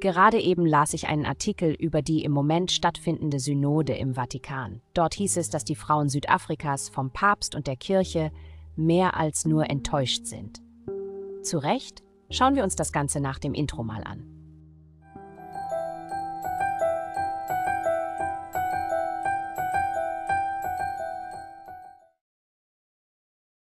Gerade eben las ich einen Artikel über die im Moment stattfindende Synode im Vatikan. Dort hieß es, dass die Frauen Südafrikas vom Papst und der Kirche mehr als nur enttäuscht sind. Zu Recht schauen wir uns das Ganze nach dem Intro mal an.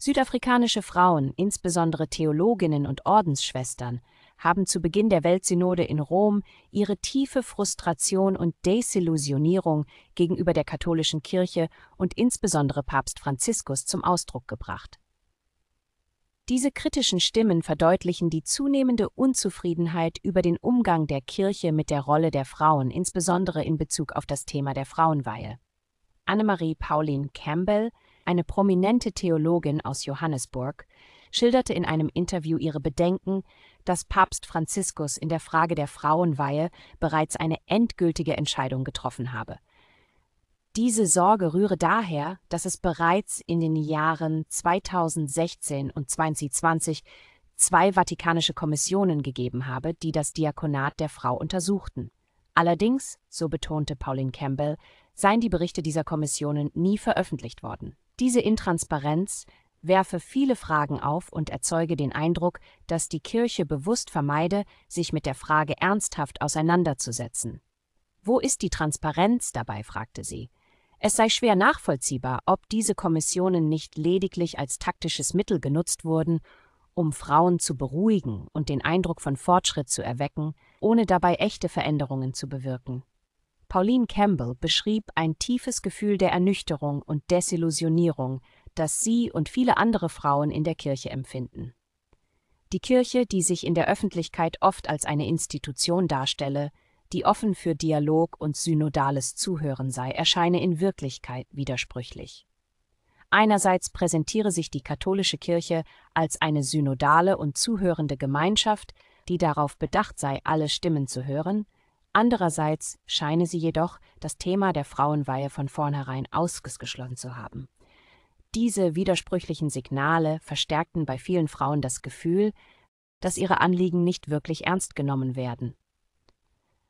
Südafrikanische Frauen, insbesondere Theologinnen und Ordensschwestern, haben zu Beginn der Weltsynode in Rom ihre tiefe Frustration und Desillusionierung gegenüber der katholischen Kirche und insbesondere Papst Franziskus zum Ausdruck gebracht. Diese kritischen Stimmen verdeutlichen die zunehmende Unzufriedenheit über den Umgang der Kirche mit der Rolle der Frauen, insbesondere in Bezug auf das Thema der Frauenweihe. Annemarie Pauline Campbell, eine prominente Theologin aus Johannesburg, schilderte in einem Interview ihre Bedenken, dass Papst Franziskus in der Frage der Frauenweihe bereits eine endgültige Entscheidung getroffen habe. Diese Sorge rühre daher, dass es bereits in den Jahren 2016 und 2020 zwei vatikanische Kommissionen gegeben habe, die das Diakonat der Frau untersuchten. Allerdings, so betonte Pauline Campbell, seien die Berichte dieser Kommissionen nie veröffentlicht worden. Diese Intransparenz werfe viele Fragen auf und erzeuge den Eindruck, dass die Kirche bewusst vermeide, sich mit der Frage ernsthaft auseinanderzusetzen. Wo ist die Transparenz dabei? fragte sie. Es sei schwer nachvollziehbar, ob diese Kommissionen nicht lediglich als taktisches Mittel genutzt wurden, um Frauen zu beruhigen und den Eindruck von Fortschritt zu erwecken, ohne dabei echte Veränderungen zu bewirken. Pauline Campbell beschrieb ein tiefes Gefühl der Ernüchterung und Desillusionierung, das sie und viele andere Frauen in der Kirche empfinden. Die Kirche, die sich in der Öffentlichkeit oft als eine Institution darstelle, die offen für Dialog und synodales Zuhören sei, erscheine in Wirklichkeit widersprüchlich. Einerseits präsentiere sich die katholische Kirche als eine synodale und zuhörende Gemeinschaft, die darauf bedacht sei, alle Stimmen zu hören, andererseits scheine sie jedoch das Thema der Frauenweihe von vornherein ausgeschlossen zu haben. Diese widersprüchlichen Signale verstärkten bei vielen Frauen das Gefühl, dass ihre Anliegen nicht wirklich ernst genommen werden.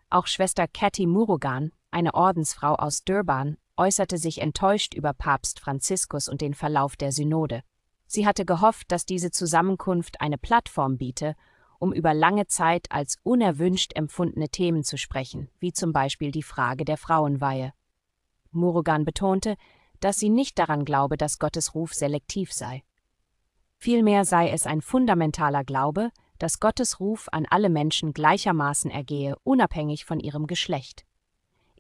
Auch Schwester Cathy Murugan, eine Ordensfrau aus Durban, äußerte sich enttäuscht über Papst Franziskus und den Verlauf der Synode. Sie hatte gehofft, dass diese Zusammenkunft eine Plattform biete, um über lange Zeit als unerwünscht empfundene Themen zu sprechen, wie zum Beispiel die Frage der Frauenweihe. Murugan betonte, dass sie nicht daran glaube, dass Gottes Ruf selektiv sei. Vielmehr sei es ein fundamentaler Glaube, dass Gottes Ruf an alle Menschen gleichermaßen ergehe, unabhängig von ihrem Geschlecht.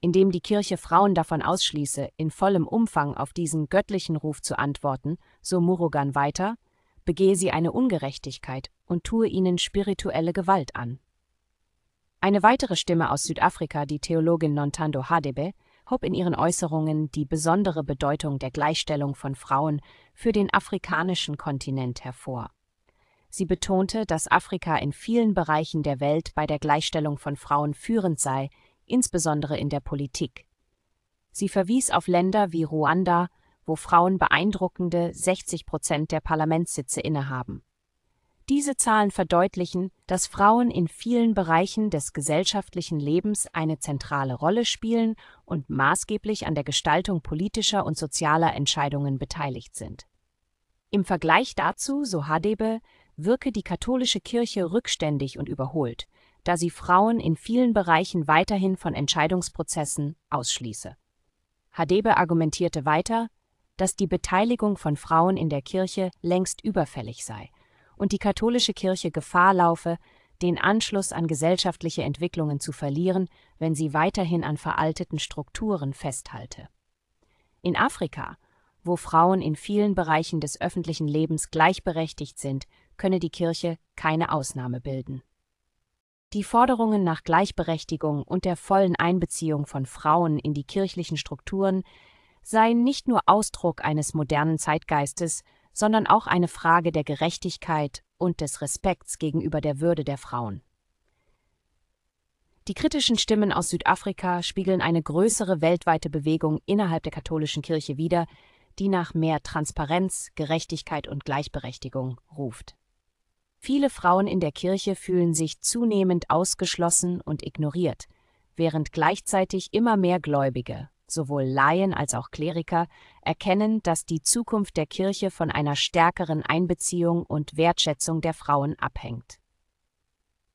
Indem die Kirche Frauen davon ausschließe, in vollem Umfang auf diesen göttlichen Ruf zu antworten, so Murugan weiter, begehe sie eine Ungerechtigkeit und tue ihnen spirituelle Gewalt an. Eine weitere Stimme aus Südafrika, die Theologin Nontando Hadebe, hob in ihren Äußerungen die besondere Bedeutung der Gleichstellung von Frauen für den afrikanischen Kontinent hervor. Sie betonte, dass Afrika in vielen Bereichen der Welt bei der Gleichstellung von Frauen führend sei, insbesondere in der Politik. Sie verwies auf Länder wie Ruanda, wo Frauen beeindruckende 60 Prozent der Parlamentssitze innehaben. Diese Zahlen verdeutlichen, dass Frauen in vielen Bereichen des gesellschaftlichen Lebens eine zentrale Rolle spielen und maßgeblich an der Gestaltung politischer und sozialer Entscheidungen beteiligt sind. Im Vergleich dazu, so Hadebe, wirke die katholische Kirche rückständig und überholt, da sie Frauen in vielen Bereichen weiterhin von Entscheidungsprozessen ausschließe. Hadebe argumentierte weiter, dass die Beteiligung von Frauen in der Kirche längst überfällig sei und die katholische Kirche Gefahr laufe, den Anschluss an gesellschaftliche Entwicklungen zu verlieren, wenn sie weiterhin an veralteten Strukturen festhalte. In Afrika, wo Frauen in vielen Bereichen des öffentlichen Lebens gleichberechtigt sind, könne die Kirche keine Ausnahme bilden. Die Forderungen nach Gleichberechtigung und der vollen Einbeziehung von Frauen in die kirchlichen Strukturen seien nicht nur Ausdruck eines modernen Zeitgeistes, sondern auch eine Frage der Gerechtigkeit und des Respekts gegenüber der Würde der Frauen. Die kritischen Stimmen aus Südafrika spiegeln eine größere weltweite Bewegung innerhalb der katholischen Kirche wider, die nach mehr Transparenz, Gerechtigkeit und Gleichberechtigung ruft. Viele Frauen in der Kirche fühlen sich zunehmend ausgeschlossen und ignoriert, während gleichzeitig immer mehr Gläubige sowohl Laien als auch Kleriker, erkennen, dass die Zukunft der Kirche von einer stärkeren Einbeziehung und Wertschätzung der Frauen abhängt.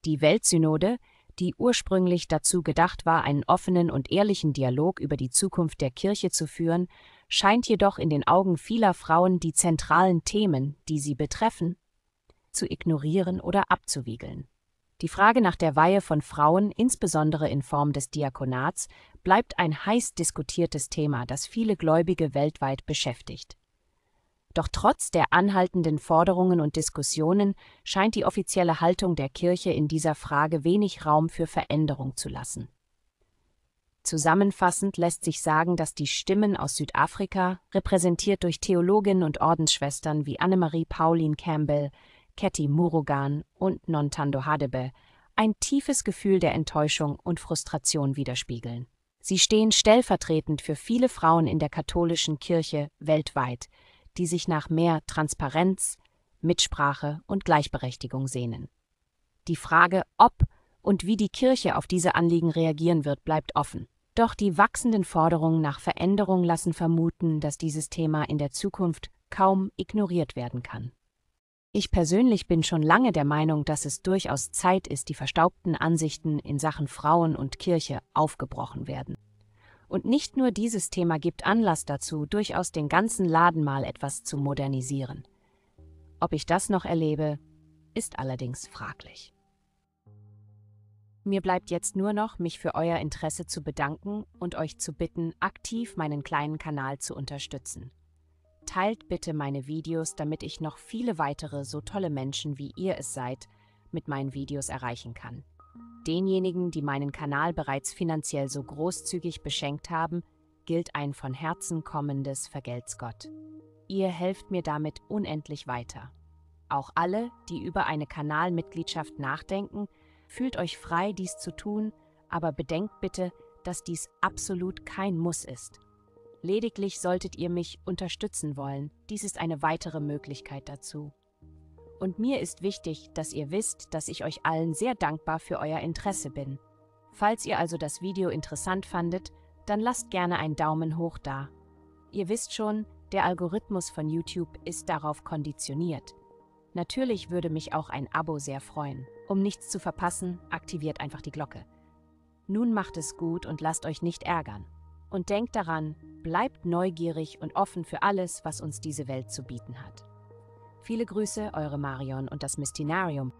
Die Weltsynode, die ursprünglich dazu gedacht war, einen offenen und ehrlichen Dialog über die Zukunft der Kirche zu führen, scheint jedoch in den Augen vieler Frauen die zentralen Themen, die sie betreffen, zu ignorieren oder abzuwiegeln. Die Frage nach der Weihe von Frauen, insbesondere in Form des Diakonats, bleibt ein heiß diskutiertes Thema, das viele Gläubige weltweit beschäftigt. Doch trotz der anhaltenden Forderungen und Diskussionen scheint die offizielle Haltung der Kirche in dieser Frage wenig Raum für Veränderung zu lassen. Zusammenfassend lässt sich sagen, dass die Stimmen aus Südafrika, repräsentiert durch Theologinnen und Ordensschwestern wie Annemarie Pauline Campbell, Ketty Murugan und Nontando Hadebe ein tiefes Gefühl der Enttäuschung und Frustration widerspiegeln. Sie stehen stellvertretend für viele Frauen in der katholischen Kirche weltweit, die sich nach mehr Transparenz, Mitsprache und Gleichberechtigung sehnen. Die Frage, ob und wie die Kirche auf diese Anliegen reagieren wird, bleibt offen. Doch die wachsenden Forderungen nach Veränderung lassen vermuten, dass dieses Thema in der Zukunft kaum ignoriert werden kann. Ich persönlich bin schon lange der Meinung, dass es durchaus Zeit ist, die verstaubten Ansichten in Sachen Frauen und Kirche aufgebrochen werden. Und nicht nur dieses Thema gibt Anlass dazu, durchaus den ganzen Laden mal etwas zu modernisieren. Ob ich das noch erlebe, ist allerdings fraglich. Mir bleibt jetzt nur noch, mich für euer Interesse zu bedanken und euch zu bitten, aktiv meinen kleinen Kanal zu unterstützen. Teilt bitte meine Videos, damit ich noch viele weitere so tolle Menschen wie ihr es seid mit meinen Videos erreichen kann. Denjenigen, die meinen Kanal bereits finanziell so großzügig beschenkt haben, gilt ein von Herzen kommendes Vergelt's Gott. Ihr helft mir damit unendlich weiter. Auch alle, die über eine Kanalmitgliedschaft nachdenken, fühlt euch frei, dies zu tun, aber bedenkt bitte, dass dies absolut kein Muss ist. Lediglich solltet ihr mich unterstützen wollen, dies ist eine weitere Möglichkeit dazu. Und mir ist wichtig, dass ihr wisst, dass ich euch allen sehr dankbar für euer Interesse bin. Falls ihr also das Video interessant fandet, dann lasst gerne einen Daumen hoch da. Ihr wisst schon, der Algorithmus von YouTube ist darauf konditioniert. Natürlich würde mich auch ein Abo sehr freuen. Um nichts zu verpassen, aktiviert einfach die Glocke. Nun macht es gut und lasst euch nicht ärgern. Und denkt daran, bleibt neugierig und offen für alles, was uns diese Welt zu bieten hat. Viele Grüße, eure Marion und das Mystinarium.